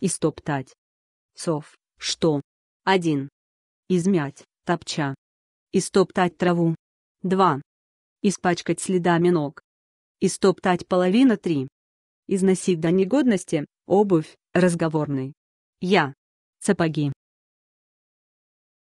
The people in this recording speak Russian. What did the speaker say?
И стоптать. Сов, что? 1. Измять, топча. И стоптать траву. 2. Испачкать следами ног. И стоптать половина 3. Износить до негодности, обувь, разговорный. Я. Сапоги.